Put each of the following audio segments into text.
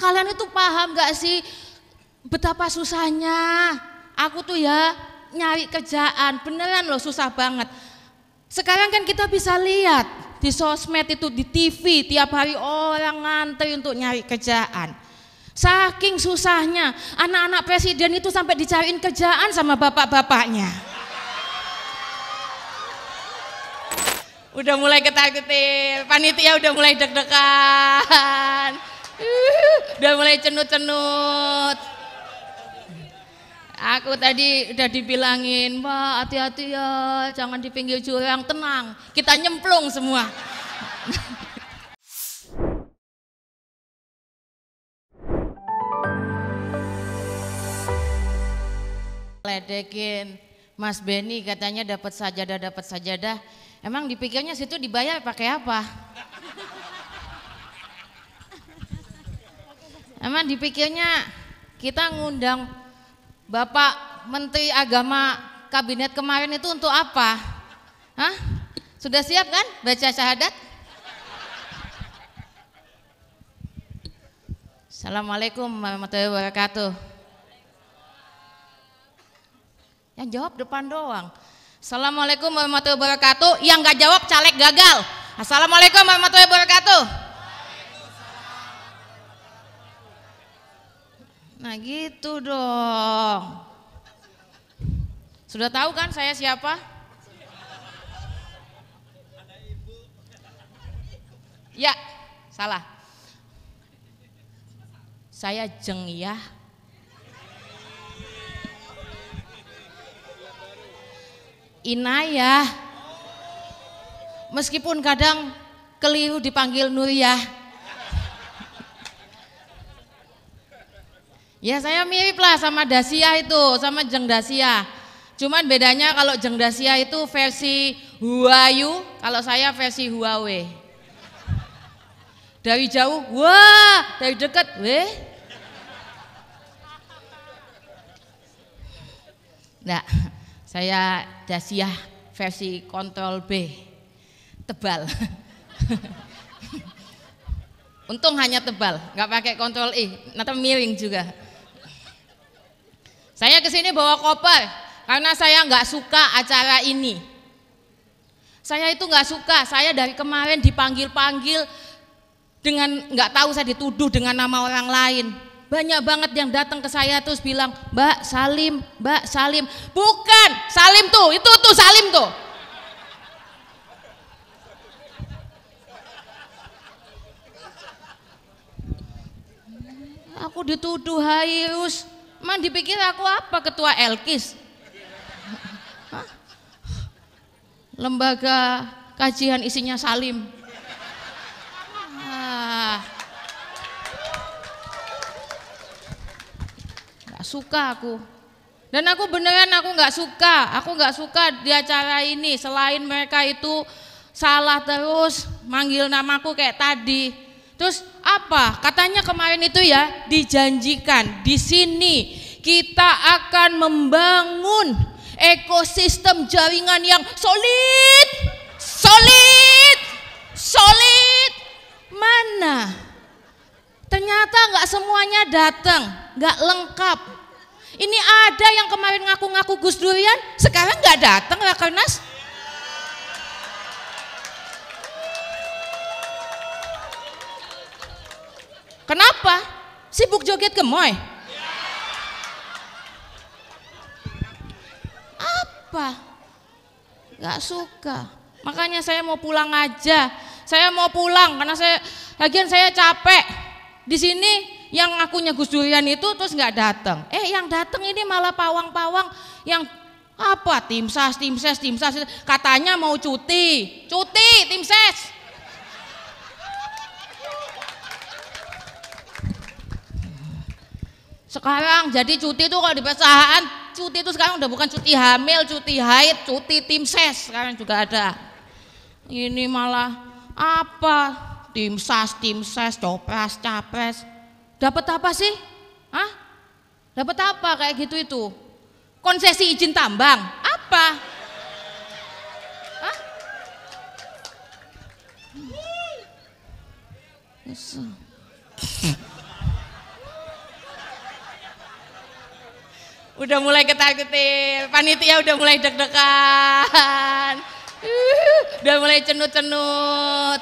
Kalian itu paham gak sih betapa susahnya aku tuh ya nyari kerjaan beneran loh susah banget. Sekarang kan kita bisa lihat di sosmed itu di TV tiap hari orang ngantri untuk nyari kerjaan. Saking susahnya anak-anak presiden itu sampai dicariin kerjaan sama bapak-bapaknya. udah mulai ketar-ketir, panitia udah mulai deg-degan udah mulai cenut-cenut. Aku tadi udah dibilangin, Pak hati-hati ya, jangan di pinggir jurang, tenang, kita nyemplung semua. ledekin Mas Beni katanya dapat sajadah dapat sajadah emang dipikirnya situ dibayar pakai apa Emang dipikirnya kita ngundang Bapak Menteri Agama kabinet kemarin itu untuk apa? Hah? Sudah siap kan baca syahadat? Assalamualaikum warahmatullahi wabarakatuh. Yang jawab depan doang. Assalamualaikum warahmatullahi wabarakatuh. Yang nggak jawab caleg gagal. Assalamualaikum warahmatullahi wabarakatuh. Nah gitu dong. Sudah tahu kan saya siapa? Ya, salah. Saya jeng ya. Inayah. Meskipun kadang keliru dipanggil Nuriyah. Ya saya mirip lah sama Dasia itu, sama Jeng Dasia. Cuman bedanya kalau Jeng Dasia itu versi Huayu, kalau saya versi Huawei. Dari jauh, wah, dari dekat, weh. Nah, saya Dasia versi kontrol B, tebal. Untung hanya tebal, nggak pakai kontrol I, nanti miring juga. Saya kesini bawa koper karena saya nggak suka acara ini. Saya itu nggak suka. Saya dari kemarin dipanggil-panggil dengan nggak tahu saya dituduh dengan nama orang lain. Banyak banget yang datang ke saya terus bilang, Mbak Salim, Mbak Salim. Bukan, Salim tuh, itu tuh Salim tuh. Aku dituduh Hairus, Man dipikir aku apa ketua Elkis? Lembaga kajian isinya Salim. Ah. Gak suka aku. Dan aku beneran aku nggak suka, aku nggak suka di acara ini. Selain mereka itu salah terus manggil namaku kayak tadi, Terus apa? Katanya kemarin itu ya dijanjikan di sini kita akan membangun ekosistem jaringan yang solid, solid, solid. Mana? Ternyata nggak semuanya datang, nggak lengkap. Ini ada yang kemarin ngaku-ngaku Gus Durian, sekarang nggak datang Rakernas. Kenapa? Sibuk joget gemoy. Apa? Gak suka. Makanya saya mau pulang aja. Saya mau pulang karena saya lagian saya capek. Di sini yang ngakunya Gus Durian itu terus nggak datang. Eh yang datang ini malah pawang-pawang yang apa tim ses, tim ses, tim ses. Katanya mau cuti, cuti tim ses. Sekarang jadi cuti itu kalau di perusahaan, cuti itu sekarang udah bukan cuti hamil, cuti haid, cuti tim ses sekarang juga ada. Ini malah apa? Tim sas, tim ses, copres, capres. Dapat apa sih? Hah? Dapat apa kayak gitu itu? Konsesi izin tambang? Apa? Hah? Yes. udah mulai ketar-ketir, panitia udah mulai deg-degan, uhuh, udah mulai cenut-cenut.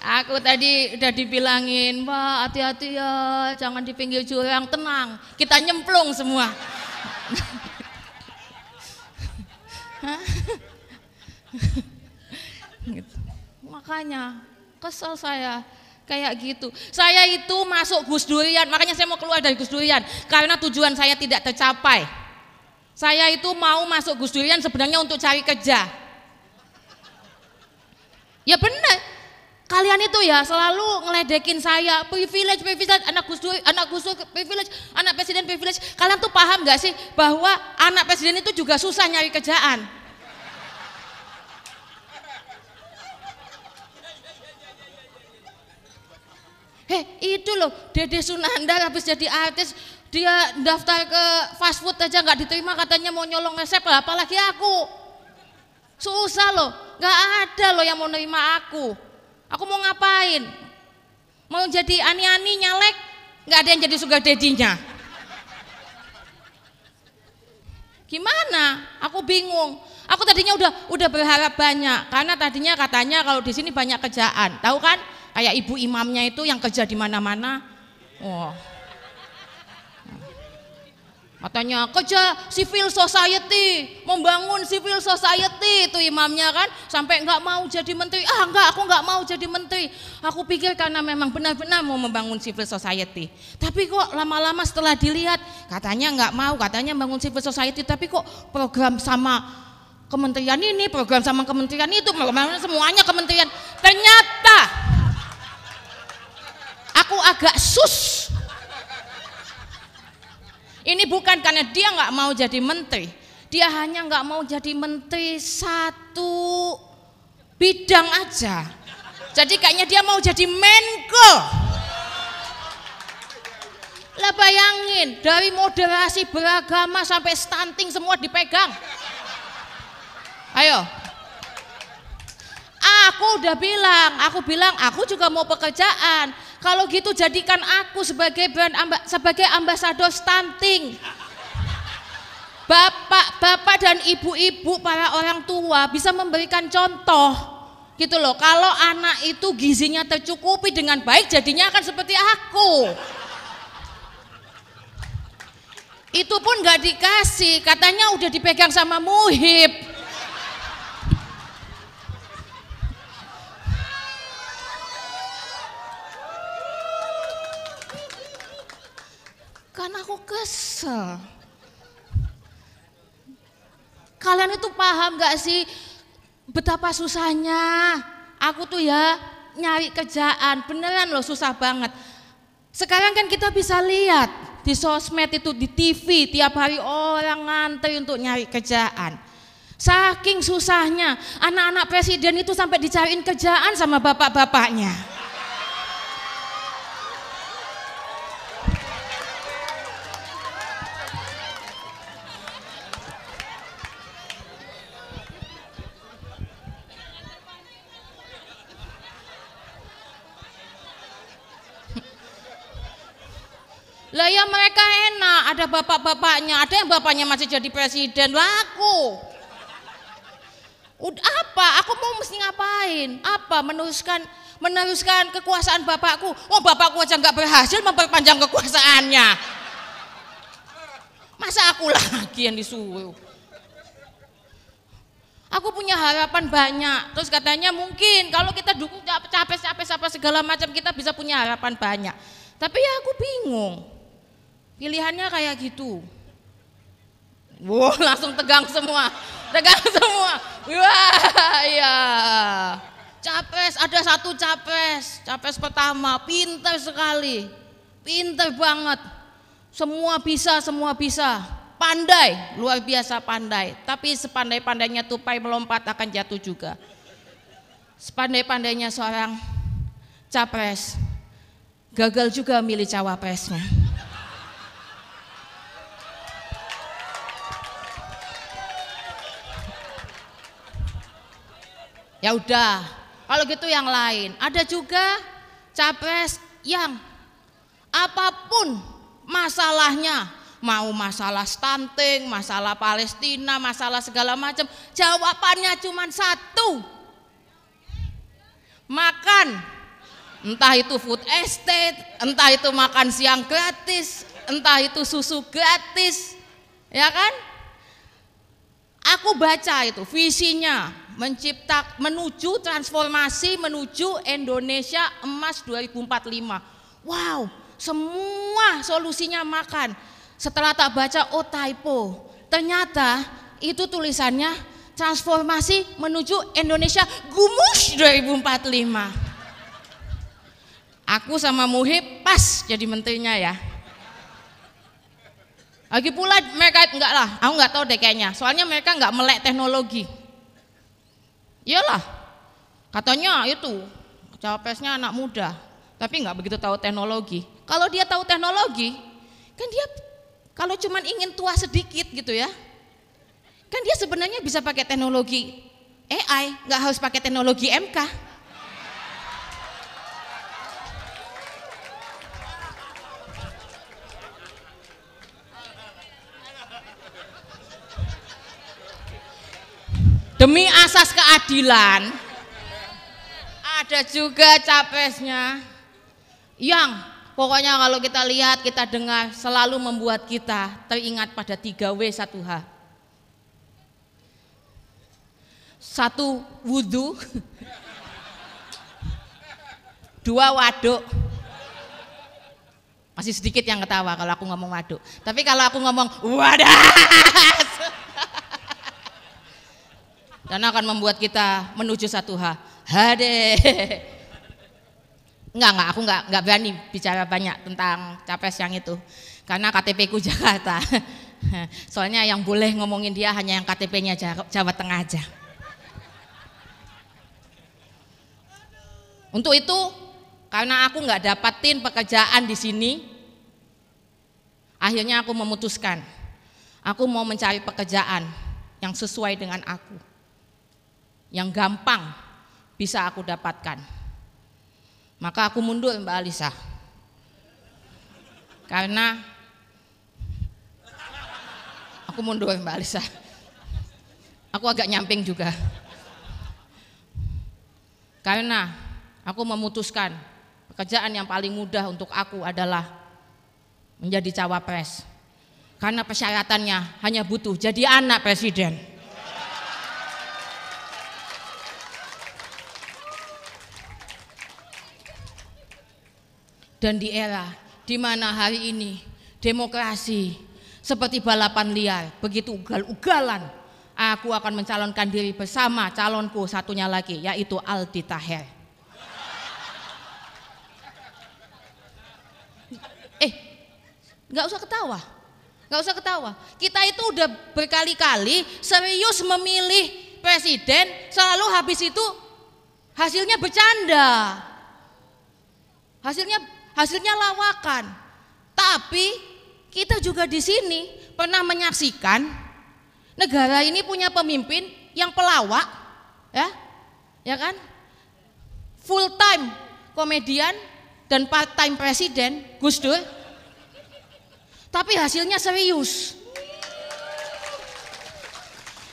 Aku tadi udah dibilangin, Mbak hati-hati ya, jangan di pinggir jurang, tenang, kita nyemplung semua. Gitu. Makanya kesel saya, Kayak gitu. Saya itu masuk Gus Durian, makanya saya mau keluar dari Gus Durian karena tujuan saya tidak tercapai. Saya itu mau masuk Gus Durian sebenarnya untuk cari kerja. Ya benar. Kalian itu ya selalu ngeledekin saya, privilege, privilege, anak Gus Dur, anak Gus Dur, privilege, anak presiden privilege. Kalian tuh paham gak sih bahwa anak presiden itu juga susah nyari kerjaan? Heh, itu loh Dede Sunanda habis jadi artis, dia daftar ke fast food aja nggak diterima katanya mau nyolong resep lah, apalagi aku. Susah loh, nggak ada loh yang mau nerima aku. Aku mau ngapain? Mau jadi ani-ani nyalek, nggak ada yang jadi sugar dedinya. Gimana? Aku bingung. Aku tadinya udah udah berharap banyak karena tadinya katanya kalau di sini banyak kerjaan, tahu kan? kayak ibu imamnya itu yang kerja di mana-mana. Oh. Katanya kerja civil society, membangun civil society itu imamnya kan, sampai nggak mau jadi menteri. Ah nggak, aku nggak mau jadi menteri. Aku pikir karena memang benar-benar mau membangun civil society. Tapi kok lama-lama setelah dilihat, katanya nggak mau, katanya bangun civil society, tapi kok program sama kementerian ini, program sama kementerian itu, semuanya kementerian. Ternyata agak sus. Ini bukan karena dia nggak mau jadi menteri, dia hanya nggak mau jadi menteri satu bidang aja. Jadi kayaknya dia mau jadi Menko. Lah bayangin, dari moderasi beragama sampai stunting semua dipegang. Ayo. Aku udah bilang, aku bilang aku juga mau pekerjaan. Kalau gitu jadikan aku sebagai amba, sebagai ambasador stunting. Bapak-bapak dan ibu-ibu para orang tua bisa memberikan contoh gitu loh kalau anak itu gizinya tercukupi dengan baik jadinya akan seperti aku itu pun gak dikasih katanya udah dipegang sama muhib kan aku kesel. Kalian itu paham gak sih betapa susahnya aku tuh ya nyari kerjaan beneran loh susah banget. Sekarang kan kita bisa lihat di sosmed itu di TV tiap hari orang ngantri untuk nyari kerjaan. Saking susahnya anak-anak presiden itu sampai dicariin kerjaan sama bapak-bapaknya. Lah ya mereka enak, ada bapak-bapaknya, ada yang bapaknya masih jadi presiden. Lah Udah apa? Aku mau mesti ngapain? Apa? Meneruskan meneruskan kekuasaan bapakku. Oh, bapakku aja nggak berhasil memperpanjang kekuasaannya. Masa aku lagi yang disuruh? Aku punya harapan banyak. Terus katanya mungkin kalau kita dukung capek-capek apa segala macam kita bisa punya harapan banyak. Tapi ya aku bingung. Pilihannya kayak gitu. Wow, langsung tegang semua. Tegang semua. Wah, iya. Capres, ada satu capres. Capres pertama, pintar sekali. Pintar banget. Semua bisa, semua bisa. Pandai, luar biasa pandai. Tapi sepandai-pandainya tupai melompat akan jatuh juga. Sepandai-pandainya seorang capres. Gagal juga milih cawapresnya. Ya udah, kalau gitu yang lain. Ada juga capres yang apapun masalahnya, mau masalah stunting, masalah Palestina, masalah segala macam, jawabannya cuma satu. Makan. Entah itu food estate, entah itu makan siang gratis, entah itu susu gratis. Ya kan? Aku baca itu visinya, mencipta menuju transformasi menuju Indonesia emas 2045. Wow, semua solusinya makan. Setelah tak baca oh typo, ternyata itu tulisannya transformasi menuju Indonesia gumus 2045. Aku sama Muhib pas jadi menterinya ya. Lagi pula mereka enggak lah, aku enggak tahu deh kayaknya. Soalnya mereka enggak melek teknologi. Iyalah, katanya itu capresnya anak muda, tapi nggak begitu tahu teknologi. Kalau dia tahu teknologi, kan dia kalau cuman ingin tua sedikit gitu ya, kan dia sebenarnya bisa pakai teknologi AI, nggak harus pakai teknologi MK. demi asas keadilan ada juga capesnya yang pokoknya kalau kita lihat kita dengar selalu membuat kita teringat pada 3W 1H satu wudhu dua waduk masih sedikit yang ketawa kalau aku ngomong waduk tapi kalau aku ngomong wadah karena akan membuat kita menuju satu hal. Hade. Enggak, enggak, aku enggak, enggak berani bicara banyak tentang capres yang itu. Karena KTP ku Jakarta. Soalnya yang boleh ngomongin dia hanya yang KTP-nya Jawa Tengah aja. Untuk itu, karena aku enggak dapatin pekerjaan di sini, akhirnya aku memutuskan, aku mau mencari pekerjaan yang sesuai dengan aku yang gampang bisa aku dapatkan. Maka aku mundur Mbak Alisa. Karena aku mundur Mbak Alisa. Aku agak nyamping juga. Karena aku memutuskan pekerjaan yang paling mudah untuk aku adalah menjadi cawapres. Karena persyaratannya hanya butuh jadi anak presiden. dan di era di mana hari ini demokrasi seperti balapan liar, begitu ugal-ugalan, aku akan mencalonkan diri bersama calonku satunya lagi, yaitu Aldi Taher. Eh, nggak usah ketawa, nggak usah ketawa. Kita itu udah berkali-kali serius memilih presiden, selalu habis itu hasilnya bercanda. Hasilnya hasilnya lawakan. Tapi kita juga di sini pernah menyaksikan negara ini punya pemimpin yang pelawak, ya, ya kan? Full time komedian dan part time presiden Gus Dur. Tapi hasilnya serius.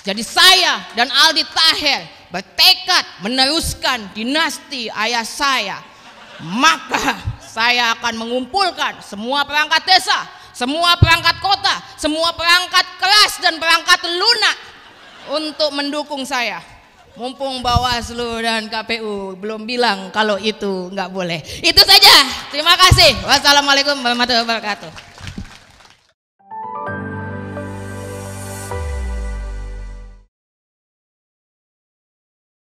Jadi saya dan Aldi Taher bertekad meneruskan dinasti ayah saya. Maka saya akan mengumpulkan semua perangkat desa, semua perangkat kota, semua perangkat kelas dan perangkat lunak untuk mendukung saya. Mumpung Bawaslu dan KPU belum bilang kalau itu nggak boleh. Itu saja. Terima kasih. Wassalamualaikum warahmatullahi wabarakatuh.